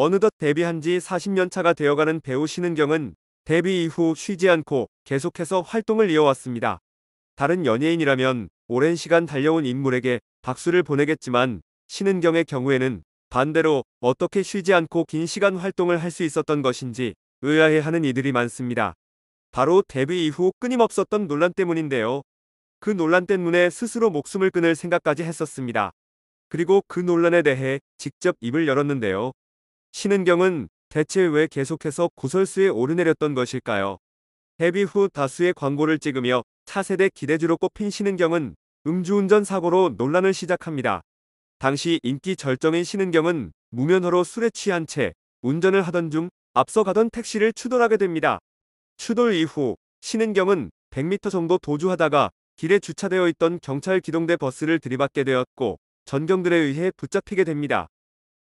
어느덧 데뷔한 지 40년 차가 되어가는 배우 신은경은 데뷔 이후 쉬지 않고 계속해서 활동을 이어왔습니다. 다른 연예인이라면 오랜 시간 달려온 인물에게 박수를 보내겠지만 신은경의 경우에는 반대로 어떻게 쉬지 않고 긴 시간 활동을 할 수 있었던 것인지 의아해하는 이들이 많습니다. 바로 데뷔 이후 끊임없었던 논란 때문인데요. 그 논란 때문에 스스로 목숨을 끊을 생각까지 했었습니다. 그리고 그 논란에 대해 직접 입을 열었는데요. 신은경은 대체 왜 계속해서 구설수에 오르내렸던 것일까요? 데뷔 후 다수의 광고를 찍으며 차세대 기대주로 꼽힌 신은경은 음주운전 사고로 논란을 시작합니다. 당시 인기 절정인 신은경은 무면허로 술에 취한 채 운전을 하던 중 앞서가던 택시를 추돌하게 됩니다. 추돌 이후 신은경은 100m 정도 도주하다가 길에 주차되어 있던 경찰 기동대 버스를 들이받게 되었고 전경들에 의해 붙잡히게 됩니다.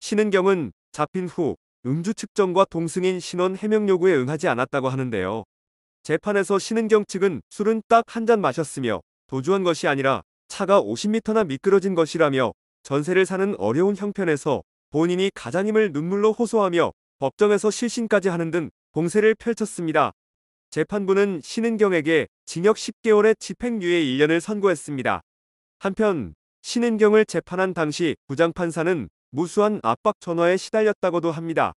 신은경은 잡힌 후 음주 측정과 동승인 신원 해명 요구에 응하지 않았다고 하는데요. 재판에서 신은경 측은 술은 딱 한 잔 마셨으며 도주한 것이 아니라 차가 50m나 미끄러진 것이라며 전세를 사는 어려운 형편에서 본인이 가장임을 눈물로 호소하며 법정에서 실신까지 하는 등봉쇄를 펼쳤습니다. 재판부는 신은경에게 징역 10개월의 집행유예 1년을 선고했습니다. 한편 신은경을 재판한 당시 부장판사는 무수한 압박 전화에 시달렸다고도 합니다.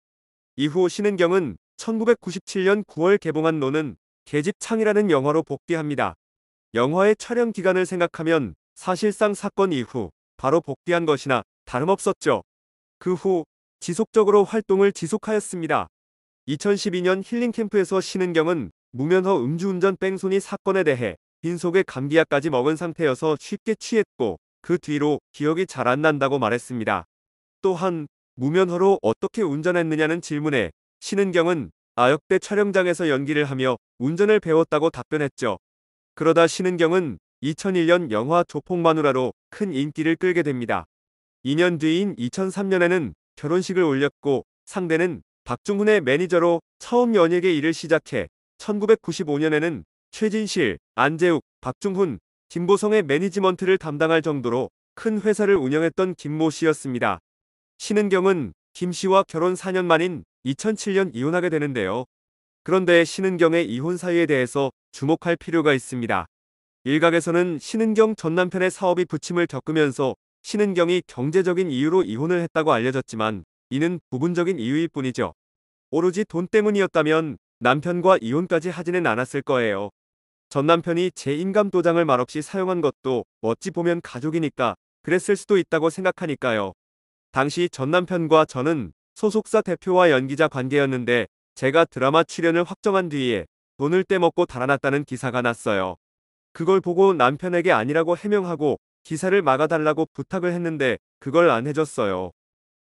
이후 신은경은 1997년 9월 개봉한 노는 계집창이라는 영화로 복귀합니다. 영화의 촬영 기간을 생각하면 사실상 사건 이후 바로 복귀한 것이나 다름없었죠. 그 후 지속적으로 활동을 지속하였습니다. 2012년 힐링캠프에서 신은경은 무면허 음주운전 뺑소니 사건에 대해 빈속에 감기약까지 먹은 상태여서 쉽게 취했고 그 뒤로 기억이 잘 안 난다고 말했습니다. 또한 무면허로 어떻게 운전했느냐는 질문에 신은경은 아역대 촬영장에서 연기를 하며 운전을 배웠다고 답변했죠. 그러다 신은경은 2001년 영화 조폭마누라로 큰 인기를 끌게 됩니다. 2년 뒤인 2003년에는 결혼식을 올렸고 상대는 박중훈의 매니저로 처음 연예계 일을 시작해 1995년에는 최진실, 안재욱, 박중훈, 김보성의 매니지먼트를 담당할 정도로 큰 회사를 운영했던 김모 씨였습니다. 신은경은 김 씨와 결혼 4년 만인 2007년 이혼하게 되는데요. 그런데 신은경의 이혼 사유에 대해서 주목할 필요가 있습니다. 일각에서는 신은경 전 남편의 사업이 부침을 겪으면서 신은경이 경제적인 이유로 이혼을 했다고 알려졌지만 이는 부분적인 이유일 뿐이죠. 오로지 돈 때문이었다면 남편과 이혼까지 하지는 않았을 거예요. 전 남편이 재 인감 도장을 말없이 사용한 것도 어찌 보면 가족이니까 그랬을 수도 있다고 생각하니까요. 당시 전 남편과 저는 소속사 대표와 연기자 관계였는데 제가 드라마 출연을 확정한 뒤에 돈을 떼먹고 달아났다는 기사가 났어요. 그걸 보고 남편에게 아니라고 해명하고 기사를 막아달라고 부탁을 했는데 그걸 안 해줬어요.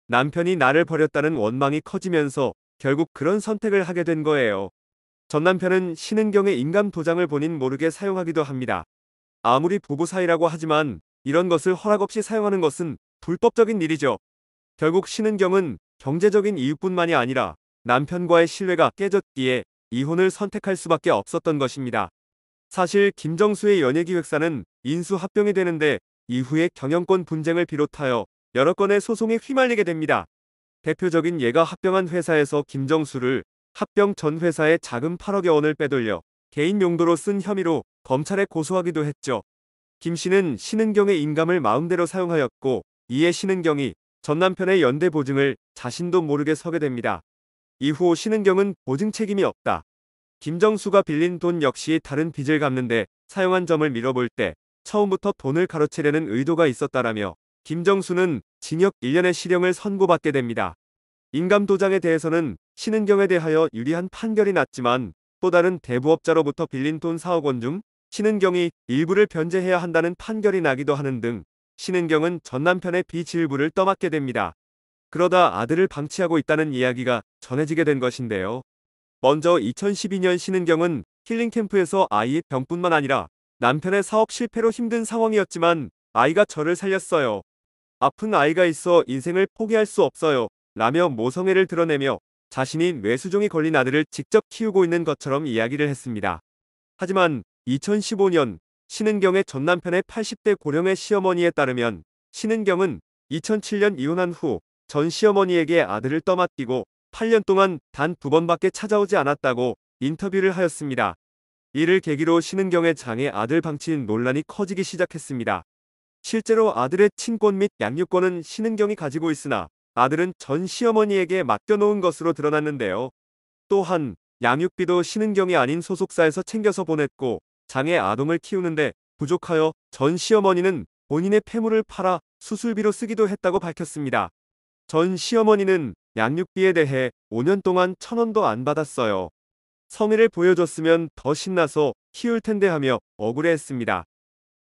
남편이 나를 버렸다는 원망이 커지면서 결국 그런 선택을 하게 된 거예요. 전 남편은 신은경의 인감 도장을 본인 모르게 사용하기도 합니다. 아무리 부부 사이라고 하지만 이런 것을 허락 없이 사용하는 것은 불법적인 일이죠. 결국 신은경은 경제적인 이유뿐만이 아니라 남편과의 신뢰가 깨졌기에 이혼을 선택할 수밖에 없었던 것입니다. 사실 김정수의 연예기획사는 인수합병이 되는데 이후에 경영권 분쟁을 비롯하여 여러 건의 소송에 휘말리게 됩니다. 대표적인 예가 합병한 회사에서 김정수를 합병 전회사의 자금 8억여 원을 빼돌려 개인 용도로 쓴 혐의로 검찰에 고소하기도 했죠. 김 씨는 신은경의 인감을 마음대로 사용하였고 이에 신은경이 전 남편의 연대 보증을 자신도 모르게 서게 됩니다. 이후 신은경은 보증 책임이 없다. 김정수가 빌린 돈 역시 다른 빚을 갚는데 사용한 점을 밀어볼 때 처음부터 돈을 가로채려는 의도가 있었다라며 김정수는 징역 1년의 실형을 선고받게 됩니다. 인감도장에 대해서는 신은경에 대하여 유리한 판결이 났지만 또 다른 대부업자로부터 빌린 돈 4억 원 중 신은경이 일부를 변제해야 한다는 판결이 나기도 하는 등 신은경은 전남편의 비질부를 떠맡게 됩니다. 그러다 아들을 방치하고 있다는 이야기가 전해지게 된 것인데요. 먼저 2012년 신은경은 힐링캠프에서 아이의 병뿐만 아니라 남편의 사업 실패로 힘든 상황이었지만 아이가 저를 살렸어요. 아픈 아이가 있어 인생을 포기할 수 없어요. 라며 모성애를 드러내며 자신이 뇌수종이 걸린 아들을 직접 키우고 있는 것처럼 이야기를 했습니다. 하지만 2015년 신은경의 전 남편의 80대 고령의 시어머니에 따르면 신은경은 2007년 이혼한 후 전 시어머니에게 아들을 떠맡기고 8년 동안 단 두 번밖에 찾아오지 않았다고 인터뷰를 하였습니다. 이를 계기로 신은경의 장애 아들 방치인 논란이 커지기 시작했습니다. 실제로 아들의 친권 및 양육권은 신은경이 가지고 있으나 아들은 전 시어머니에게 맡겨놓은 것으로 드러났는데요. 또한 양육비도 신은경이 아닌 소속사에서 챙겨서 보냈고 장애 아동을 키우는데 부족하여 전 시어머니는 본인의 폐물을 팔아 수술비로 쓰기도 했다고 밝혔습니다. 전 시어머니는 양육비에 대해 5년 동안 천원도 안 받았어요. 성의를 보여줬으면 더 신나서 키울 텐데 하며 억울해했습니다.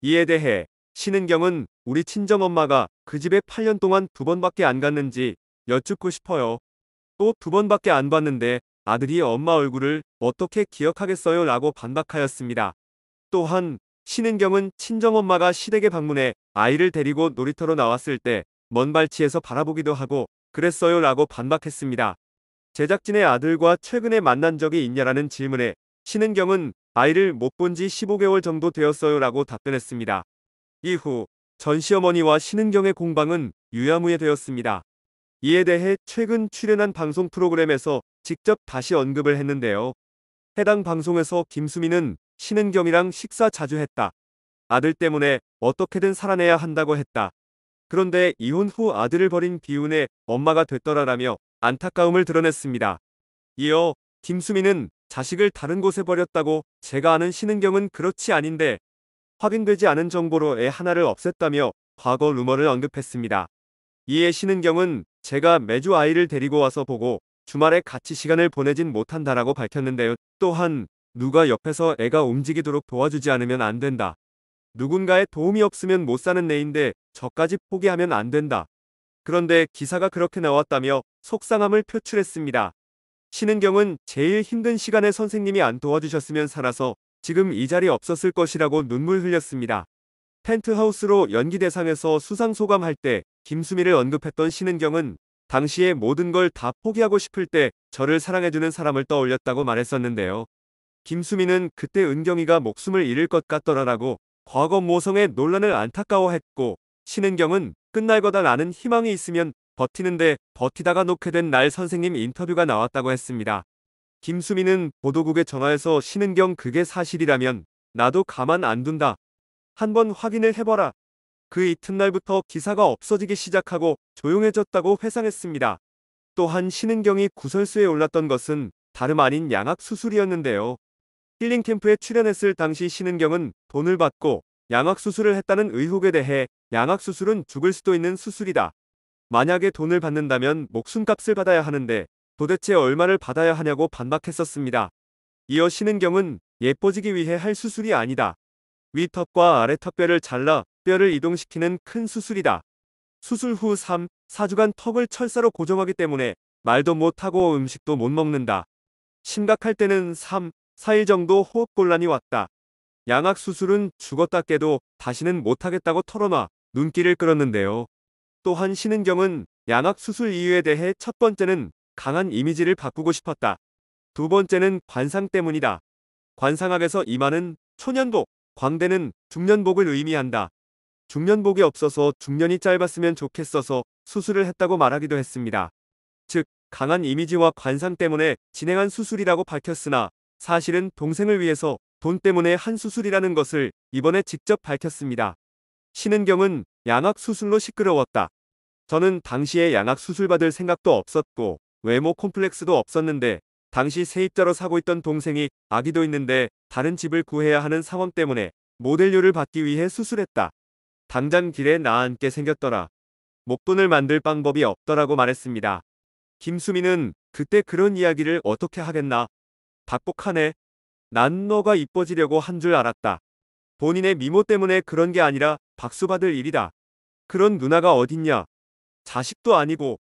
이에 대해 신은경은 우리 친정엄마가 그 집에 8년 동안 두 번밖에 안 갔는지 여쭙고 싶어요. 또 두 번밖에 안 봤는데 아들이 엄마 얼굴을 어떻게 기억하겠어요 라고 반박하였습니다. 또한 신은경은 친정엄마가 시댁에 방문해 아이를 데리고 놀이터로 나왔을 때먼 발치에서 바라보기도 하고 그랬어요 라고 반박했습니다. 제작진의 아들과 최근에 만난 적이 있냐라는 질문에 신은경은 아이를 못 본 지 15개월 정도 되었어요 라고 답변했습니다. 이후 전 시어머니와 신은경의 공방은 유야무야 되었습니다. 이에 대해 최근 출연한 방송 프로그램에서 직접 다시 언급을 했는데요. 해당 방송에서 김수민은 신은경이랑 식사 자주 했다. 아들 때문에 어떻게든 살아내야 한다고 했다. 그런데 이혼 후 아들을 버린 비운의 엄마가 됐더라라며 안타까움을 드러냈습니다. 이어 김수민은 자식을 다른 곳에 버렸다고 제가 아는 신은경은 그렇지 아닌데 확인되지 않은 정보로 애 하나를 없앴다며 과거 루머를 언급했습니다. 이에 신은경은 제가 매주 아이를 데리고 와서 보고 주말에 같이 시간을 보내진 못한다라고 밝혔는데요. 또한 누가 옆에서 애가 움직이도록 도와주지 않으면 안 된다. 누군가의 도움이 없으면 못 사는 애인데 저까지 포기하면 안 된다. 그런데 기사가 그렇게 나왔다며 속상함을 표출했습니다. 신은경은 제일 힘든 시간에 선생님이 안 도와주셨으면 살아서 지금 이 자리 없었을 것이라고 눈물 흘렸습니다. 펜트하우스로 연기대상에서 수상소감할 때 김수미를 언급했던 신은경은 당시에 모든 걸 다 포기하고 싶을 때 저를 사랑해주는 사람을 떠올렸다고 말했었는데요. 김수민은 그때 은경이가 목숨을 잃을 것 같더라라고 과거 모성의 논란을 안타까워했고 신은경은 끝날 거다라는 희망이 있으면 버티는데 버티다가 놓게 된 날 선생님 인터뷰가 나왔다고 했습니다. 김수민은 보도국에 전화해서 신은경 그게 사실이라면 나도 가만 안 둔다. 한 번 확인을 해봐라. 그 이튿날부터 기사가 없어지기 시작하고 조용해졌다고 회상했습니다. 또한 신은경이 구설수에 올랐던 것은 다름 아닌 양악 수술이었는데요. 힐링 캠프에 출연했을 당시 신은경은 돈을 받고 양악 수술을 했다는 의혹에 대해 양악 수술은 죽을 수도 있는 수술이다. 만약에 돈을 받는다면 목숨값을 받아야 하는데 도대체 얼마를 받아야 하냐고 반박했었습니다. 이어 신은경은 예뻐지기 위해 할 수술이 아니다. 위턱과 아래 턱뼈를 잘라 뼈를 이동시키는 큰 수술이다. 수술 후 3, 4주간 턱을 철사로 고정하기 때문에 말도 못하고 음식도 못 먹는다. 심각할 때는 3, 4일 정도 호흡곤란이 왔다. 양악 수술은 죽었다 깨도 다시는 못하겠다고 털어놔 눈길을 끌었는데요. 또한 신은경은 양악 수술 이유에 대해 첫 번째는 강한 이미지를 바꾸고 싶었다. 두 번째는 관상 때문이다. 관상학에서 이마는 초년복, 광대는 중년복을 의미한다. 중년복이 없어서 중년이 짧았으면 좋겠어서 수술을 했다고 말하기도 했습니다. 즉, 강한 이미지와 관상 때문에 진행한 수술이라고 밝혔으나 사실은 동생을 위해서 돈 때문에 한 수술이라는 것을 이번에 직접 밝혔습니다. 신은경은 양악 수술로 시끄러웠다. 저는 당시에 양악 수술 받을 생각도 없었고 외모 콤플렉스도 없었는데 당시 세입자로 사고 있던 동생이 아기도 있는데 다른 집을 구해야 하는 상황 때문에 모델료를 받기 위해 수술했다. 당장 길에 나앉게 생겼더라. 목돈을 만들 방법이 없더라고 말했습니다. 김수민은 그때 그런 이야기를 어떻게 하겠나 박복하네. 난 너가 이뻐지려고 한 줄 알았다. 본인의 미모 때문에 그런 게 아니라 박수받을 일이다. 그런 누나가 어딨냐. 자식도 아니고.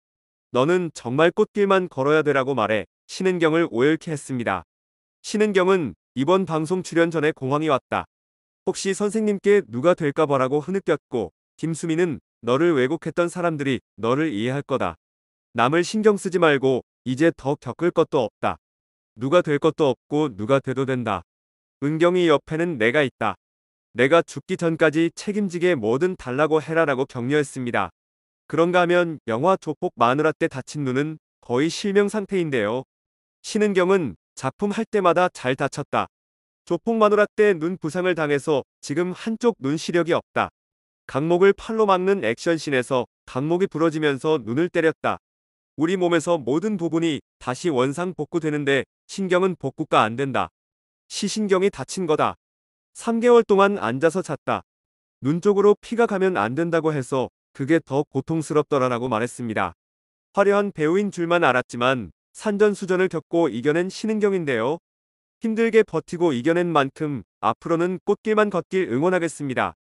너는 정말 꽃길만 걸어야 되라고 말해 신은경을 오열케 했습니다. 신은경은 이번 방송 출연 전에 공황이 왔다. 혹시 선생님께 누가 될까 봐라고 흐느꼈고 김수미는 너를 왜곡했던 사람들이 너를 이해할 거다. 남을 신경 쓰지 말고 이제 더 겪을 것도 없다. 누가 될 것도 없고 누가 돼도 된다. 은경이 옆에는 내가 있다. 내가 죽기 전까지 책임지게 뭐든 달라고 해라라고 격려했습니다. 그런가 하면 영화 조폭 마누라 때 다친 눈은 거의 실명 상태인데요. 신은경은 작품 할 때마다 잘 다쳤다. 조폭 마누라 때 눈 부상을 당해서 지금 한쪽 눈 시력이 없다. 각목을 팔로 막는 액션씬에서 각목이 부러지면서 눈을 때렸다. 우리 몸에서 모든 부분이 다시 원상 복구되는데 신경은 복구가 안 된다. 시신경이 다친 거다. 3개월 동안 앉아서 잤다. 눈 쪽으로 피가 가면 안 된다고 해서 그게 더 고통스럽더라라고 말했습니다. 화려한 배우인 줄만 알았지만 산전수전을 겪고 이겨낸 신은경인데요. 힘들게 버티고 이겨낸 만큼 앞으로는 꽃길만 걷길 응원하겠습니다.